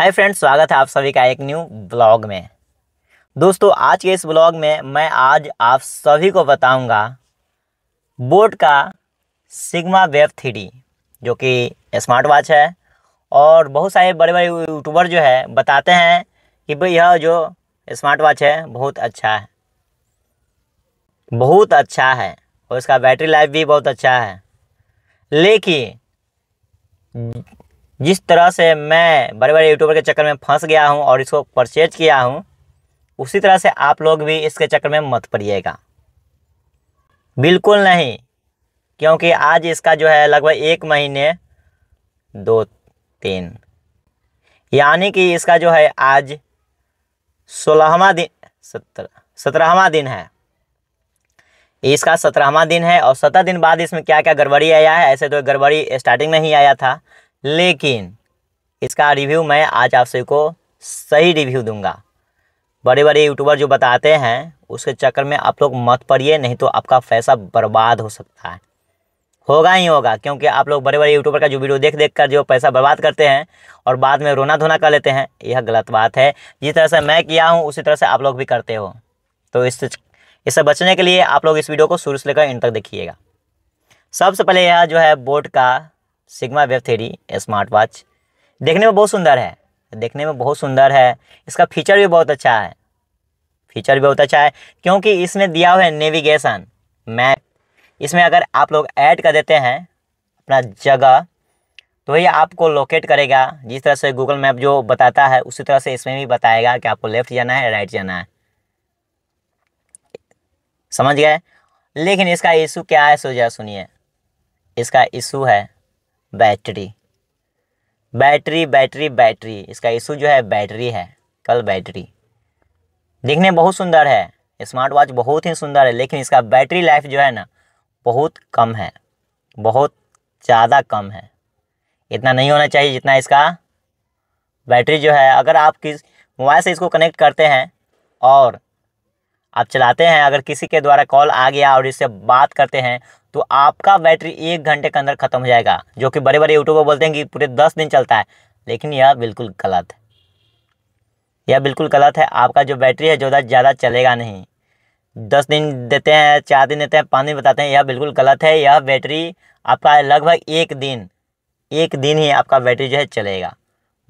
hi friends स्वागत है आप सभी का एक न्यू ब्लॉग में दोस्तों आज के इस ब्लॉग में मैं आज आप सभी को बताऊंगा बोट का सिग्मा वेब थ्री जो कि स्मार्ट वॉच है और बहुत सारे बड़े बड़े यूट्यूबर जो है बताते हैं कि भाई यह जो स्मार्ट वॉच है बहुत अच्छा है बहुत अच्छा है और इसका बैटरी लाइफ भी बहुत अच्छा है लेकिन जिस तरह से मैं बड़े बड़े यूट्यूबर के चक्कर में फंस गया हूँ और इसको परचेज किया हूँ उसी तरह से आप लोग भी इसके चक्कर में मत पड़िएगा बिल्कुल नहीं क्योंकि आज इसका जो है लगभग एक महीने दो तीन यानी कि इसका जो है आज सोलहवा दिन सत्र सत्रहवा दिन है इसका सत्रहवा दिन है और सत्रह दिन बाद इसमें क्या क्या गड़बड़ी आया है ऐसे तो गड़बड़ी स्टार्टिंग में ही आया था लेकिन इसका रिव्यू मैं आज आप सभी को सही रिव्यू दूंगा बड़े बड़े यूट्यूबर जो बताते हैं उसके चक्कर में आप लोग मत पड़िए नहीं तो आपका पैसा बर्बाद हो सकता है होगा ही होगा क्योंकि आप लोग बड़े बड़े यूट्यूबर का जो वीडियो देख देख कर जो पैसा बर्बाद करते हैं और बाद में रोना धोना कर लेते हैं यह गलत बात है जिस तरह से मैं किया हूँ उसी तरह से आप लोग भी करते हो तो इस इससे बचने के लिए आप लोग इस वीडियो को शुरू से लेकर इन तक देखिएगा सबसे पहले यह जो है बोर्ड का सिग्मा वेब थेरी स्मार्ट वॉच देखने में बहुत सुंदर है देखने में बहुत सुंदर है इसका फीचर भी बहुत अच्छा है फीचर भी बहुत अच्छा है क्योंकि इसमें दिया हुआ है नेविगेशन मैप इसमें अगर आप लोग ऐड कर देते हैं अपना जगह तो ये आपको लोकेट करेगा जिस तरह से गूगल मैप जो बताता है उसी तरह से इसमें भी बताएगा कि आपको लेफ़्ट जाना है राइट जाना है समझ गए लेकिन इसका इशू क्या है सोचा सुनिए इसका इशू है बैटरी बैटरी बैटरी बैटरी इसका इशू जो है बैटरी है कल बैटरी दिखने बहुत सुंदर है स्मार्ट वॉच बहुत ही सुंदर है लेकिन इसका बैटरी लाइफ जो है ना बहुत कम है बहुत ज़्यादा कम है इतना नहीं होना चाहिए जितना इसका बैटरी जो है अगर आप किस मोबाइल से इसको कनेक्ट करते हैं और आप चलाते हैं अगर किसी के द्वारा कॉल आ गया और इससे बात करते हैं तो आपका बैटरी एक घंटे के अंदर ख़त्म हो जाएगा जो कि बड़े बड़े यूट्यूबर बोलते हैं कि पूरे दस दिन चलता है लेकिन यह बिल्कुल गलत है यह बिल्कुल गलत है आपका जो बैटरी है जो ज़्यादा चलेगा नहीं दस दिन देते हैं चार दिन देते हैं पाँच दिन बताते हैं यह बिल्कुल गलत है यह बैटरी आपका लगभग एक दिन एक दिन ही आपका बैटरी जो है चलेगा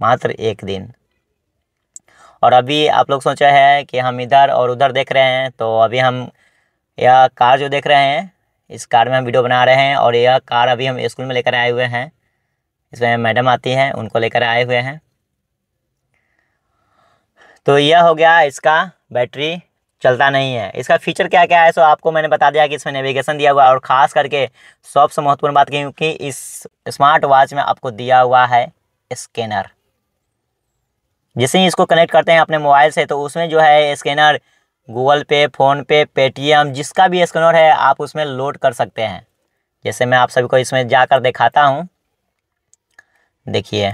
मात्र एक दिन और अभी आप लोग सोचा है कि हम इधर और उधर देख रहे हैं तो अभी हम यह कार जो देख रहे हैं इस कार में हम वीडियो बना रहे हैं और यह कार अभी हम स्कूल में लेकर आए हुए हैं इसमें मैडम आती हैं उनको लेकर आए हुए हैं तो यह हो गया इसका बैटरी चलता नहीं है इसका फीचर क्या क्या है सो आपको मैंने बता दिया कि इसमें नेविगेशन दिया हुआ है और ख़ास करके सबसे महत्वपूर्ण बात क्योंकि इस स्मार्ट वॉच में आपको दिया हुआ है स्कैनर जैसे ही इसको कनेक्ट करते हैं अपने मोबाइल से तो उसमें जो है scanner Google Pay PhonePe Paytm जिसका भी स्कैनर है आप उसमें लोड कर सकते हैं जैसे मैं आप सभी को इसमें जाकर दिखाता हूँ देखिए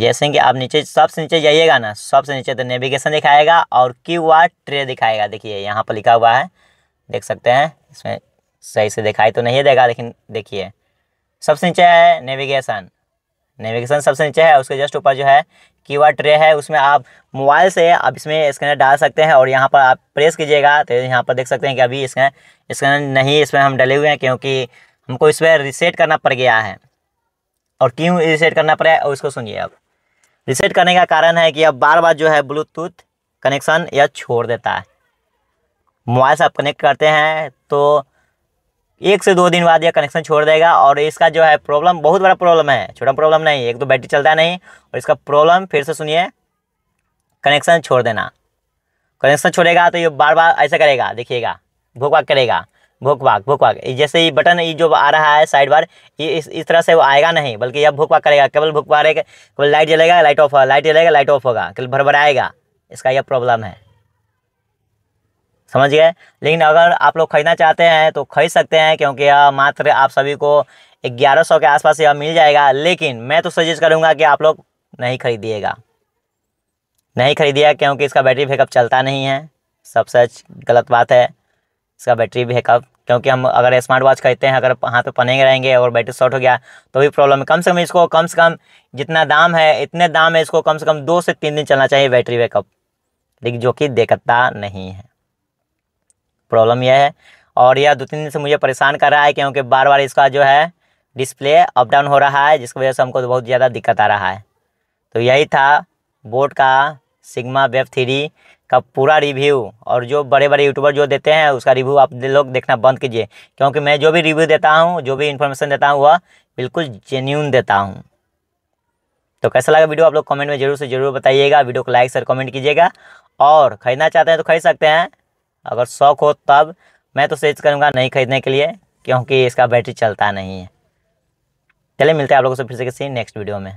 जैसे कि आप नीचे सबसे नीचे जाइएगा ना सबसे नीचे तो नेविगेशन दिखाएगा और क्यू आर ट्रे दिखाएगा देखिए यहाँ पर लिखा हुआ है देख सकते हैं इसमें सही से दिखाई तो नहीं देगा लेकिन देखिए सबसे नीचे है नेविगेशन नेविगेशन सबसे नीचे है उसके जस्ट ऊपर जो है वर्ड ट्रे है उसमें आप मोबाइल से आप इसमें स्कैनर डाल सकते हैं और यहाँ पर आप प्रेस कीजिएगा तो यहाँ पर देख सकते हैं कि अभी स्कैनर स्कैनर नहीं इसमें हम डले हुए हैं क्योंकि हमको इसमें रिसेट करना पड़ गया है और क्यों रिसेट करना पड़ा है उसको सुनिए अब रिसेट करने का कारण है कि अब बार बार जो है ब्लूटूथ कनेक्शन यह छोड़ देता है मोबाइल से आप कनेक्ट करते हैं तो एक से दो दिन बाद यह कनेक्शन छोड़ देगा और इसका जो है प्रॉब्लम बहुत बड़ा प्रॉब्लम है छोटा प्रॉब्लम नहीं एक तो बैटरी चलता नहीं और इसका प्रॉब्लम फिर से सुनिए कनेक्शन छोड़ देना कनेक्शन छोड़ेगा तो ये बार बार ऐसा करेगा देखिएगा भूख वाक करेगा भूख भाग भूख भाग जैसे ये बटन ये जो आ रहा है साइड बार ये इस इस तरह से वो आएगा नहीं बल्कि यह भूख भाग करेगा केवल भोक भाग केवल लाइट जलेगा लाइट ऑफ होगा लाइट जलेगा लाइट ऑफ होगा केवल भर भर आएगा इसका यह प्रॉब्लम है समझ गए लेकिन अगर आप लोग ख़रीदना चाहते हैं तो ख़रीद सकते हैं क्योंकि यह मात्र आप सभी को ग्यारह सौ के आसपास यह मिल जाएगा लेकिन मैं तो सजेस्ट करूँगा कि आप लोग नहीं खरीदिएगा नहीं खरीदिएगा क्योंकि इसका बैटरी बैकअप चलता नहीं है सबसे गलत बात है इसका बैटरी बैकअप क्योंकि हम अगर स्मार्ट वॉच खरीदते हैं अगर हाथ पे पनेंगे रहेंगे और बैटरी शॉर्ट हो गया तो भी प्रॉब्लम है कम से कम इसको कम से कम जितना दाम है इतने दाम है इसको कम से कम दो से तीन दिन चलना चाहिए बैटरी बैकअप लेकिन जो कि देखता नहीं है प्रॉब्लम यह है और यह दो तीन दिन से मुझे परेशान कर रहा है क्योंकि बार बार इसका जो है डिस्प्ले अप डाउन हो रहा है जिसकी वजह से हमको बहुत ज़्यादा दिक्कत आ रहा है तो यही था बोट का सिग्मा वेब थ्री का पूरा रिव्यू और जो बड़े बड़े यूट्यूबर जो देते हैं उसका रिव्यू आप लोग देखना बंद कीजिए क्योंकि मैं जो भी रिव्यू देता हूँ जो भी इन्फॉर्मेशन देता हूँ वह बिल्कुल जेन्यून देता हूँ तो कैसा लगा वीडियो आप लोग कमेंट में जरूर से जरूर बताइएगा वीडियो को लाइक से कमेंट कीजिएगा और ख़रीदना चाहते हैं तो खरीद सकते हैं अगर शौक हो तब मैं तो सजेस्ट करूँगा नहीं खरीदने के लिए क्योंकि इसका बैटरी चलता नहीं है चलिए मिलते हैं आप लोगों से फिर से किसी नेक्स्ट वीडियो में